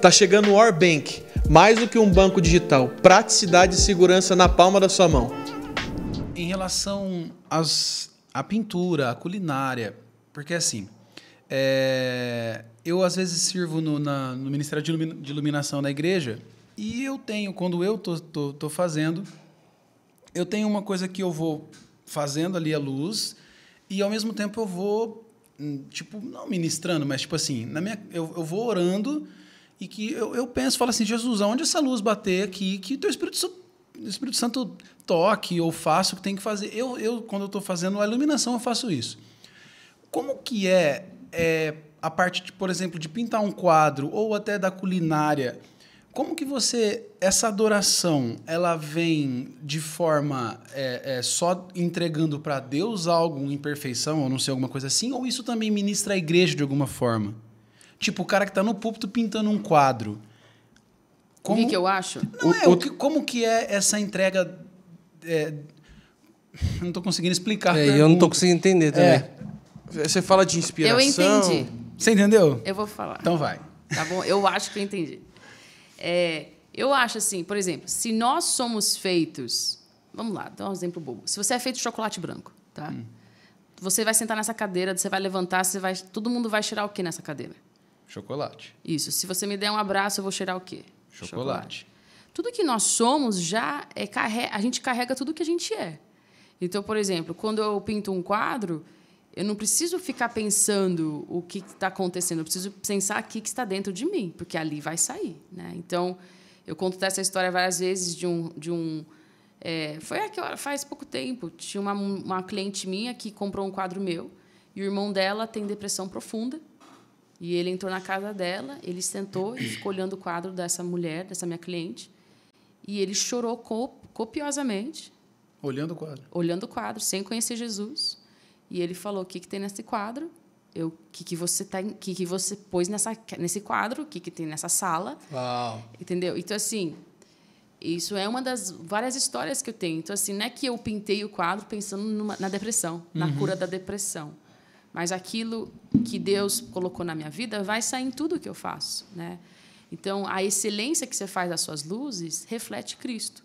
Tá chegando o Orbank, mais do que um banco digital, praticidade e segurança na palma da sua mão. Em relação às, à pintura, à culinária, porque assim, é, eu às vezes sirvo no, na, no Ministério de, Ilumina, de, Iluminação da igreja e eu tenho, quando eu tô, tô, tô fazendo, eu tenho uma coisa que eu vou fazendo ali a luz e ao mesmo tempo eu vou hum, tipo, não ministrando, mas tipo assim, na minha, eu, eu vou orando e que eu, eu penso, falo assim, Jesus, aonde essa luz bater aqui, que teu Espírito Santo, Espírito Santo toque ou faça o que tem que fazer. Eu, eu quando eu estou fazendo a iluminação, eu faço isso. Como que é, é a parte, de, por exemplo, de pintar um quadro ou até da culinária? Como que você essa adoração ela vem de forma é, é, só entregando para Deus algo, imperfeição ou não sei alguma coisa assim, ou isso também ministra a igreja de alguma forma? Tipo, o cara que está no púlpito pintando um quadro. Como... O que, eu acho? Não, o, é, o que, como que é essa entrega... É... não estou conseguindo explicar. É, eu não estou conseguindo entender é. também. Você fala de inspiração... Eu entendi. Você entendeu? Eu vou falar. Então vai. Tá bom? Eu acho que eu entendi. É, eu acho assim, por exemplo, se nós somos feitos. Vamos lá, dá um exemplo bobo. Se você é feito de chocolate branco, tá? Hum. Você vai sentar nessa cadeira, você vai levantar, você vai. Todo mundo vai tirar o que nessa cadeira? Chocolate. Isso. Se você me der um abraço, eu vou cheirar o quê? Chocolate. Chocolate. Tudo que nós somos já é carrega, a gente carrega tudo que a gente é. Então, por exemplo, quando eu pinto um quadro, eu não preciso ficar pensando o que está acontecendo, eu preciso pensar aqui que está dentro de mim, porque ali vai sair. Né? Então, eu conto essa história várias vezes de um. De um é, foi aqui, faz pouco tempo. Tinha uma, uma cliente minha que comprou um quadro meu e o irmão dela tem depressão profunda. E ele entrou na casa dela, ele sentou e ficou olhando o quadro dessa mulher, dessa minha cliente, e ele chorou copiosamente. Olhando o quadro? Olhando o quadro, sem conhecer Jesus. E ele falou: O que, que tem nesse quadro? O que que você tá que que você pôs nessa nesse quadro que que tem nessa sala Uau. entendeu então assim isso é uma das várias histórias que eu tenho então assim não é que eu pintei o quadro pensando numa, na depressão uhum. na cura da depressão mas aquilo que Deus colocou na minha vida vai sair em tudo que eu faço, né? Então, a excelência que você faz das suas luzes reflete Cristo.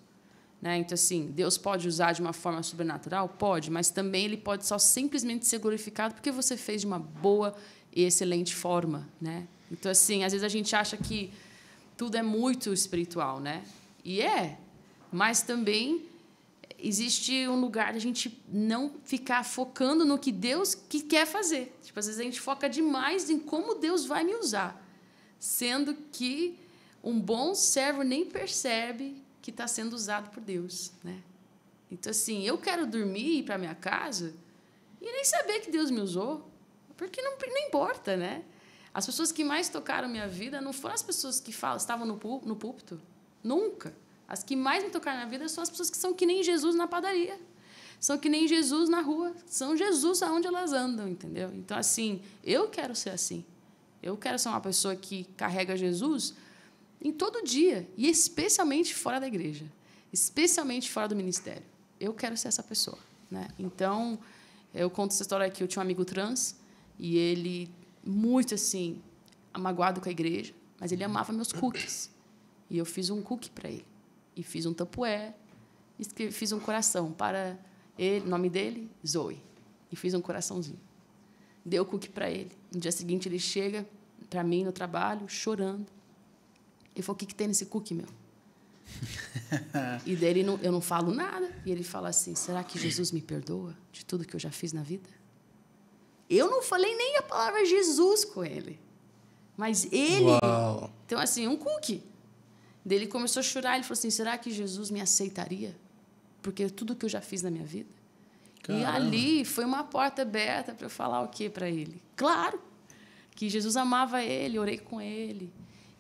Né? Então, assim, Deus pode usar de uma forma sobrenatural? Pode, mas também ele pode só simplesmente ser glorificado porque você fez de uma boa e excelente forma. Né? Então, assim, às vezes a gente acha que tudo é muito espiritual, né? E é, mas também existe um lugar de a gente não ficar focando no que Deus que quer fazer. Tipo, às vezes a gente foca demais em como Deus vai me usar, sendo que um bom servo nem percebe que está sendo usado por Deus, né? Então assim, eu quero dormir e ir para minha casa e nem saber que Deus me usou, porque não, não importa, né? As pessoas que mais tocaram minha vida não foram as pessoas que falam, estavam no, púlpito, nunca. As que mais me tocaram na vida são as pessoas que são que nem Jesus na padaria, são que nem Jesus na rua, são Jesus aonde elas andam, entendeu? Então, assim, eu quero ser assim. Eu quero ser uma pessoa que carrega Jesus em todo dia, e especialmente fora da igreja, especialmente fora do ministério. Eu quero ser essa pessoa. Né? Então, eu conto essa história aqui. Eu tinha um amigo trans, e ele, muito assim, amagoado com a igreja, mas ele amava meus cookies. E eu fiz um cookie para ele e fiz um tapué, fiz um coração para ele, nome dele, Zoe, e fiz um coraçãozinho. Deu o cookie para ele. No dia seguinte ele chega para mim no trabalho chorando. E falou: "O que que tem nesse cookie, meu?" e dele não, eu não falo nada, e ele fala assim: "Será que Jesus me perdoa de tudo que eu já fiz na vida?" Eu não falei nem a palavra Jesus com ele. Mas ele. Uau. Então, assim, um cookie. Ele começou a chorar. Ele falou assim: será que Jesus me aceitaria? Porque tudo que eu já fiz na minha vida. Caramba. E ali foi uma porta aberta para eu falar o quê para ele? Claro que Jesus amava ele, orei com ele.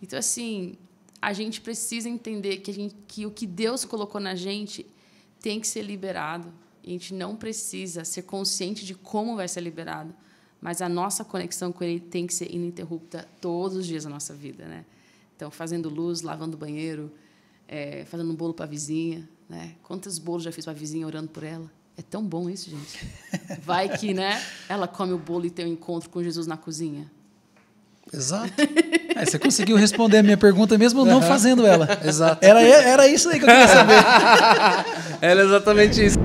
Então assim, a gente precisa entender que a gente que o que Deus colocou na gente tem que ser liberado. E a gente não precisa ser consciente de como vai ser liberado, mas a nossa conexão com ele tem que ser ininterrupta todos os dias da nossa vida, né? Então, fazendo luz, lavando banheiro, é, fazendo um bolo para a vizinha. Né? Quantos bolos já fiz para a vizinha orando por ela? É tão bom isso, gente. Vai que, né? Ela come o bolo e tem um encontro com Jesus na cozinha. Exato. É, você conseguiu responder a minha pergunta mesmo uhum. não fazendo ela. Exato. Era, era isso aí que eu queria saber. era exatamente isso.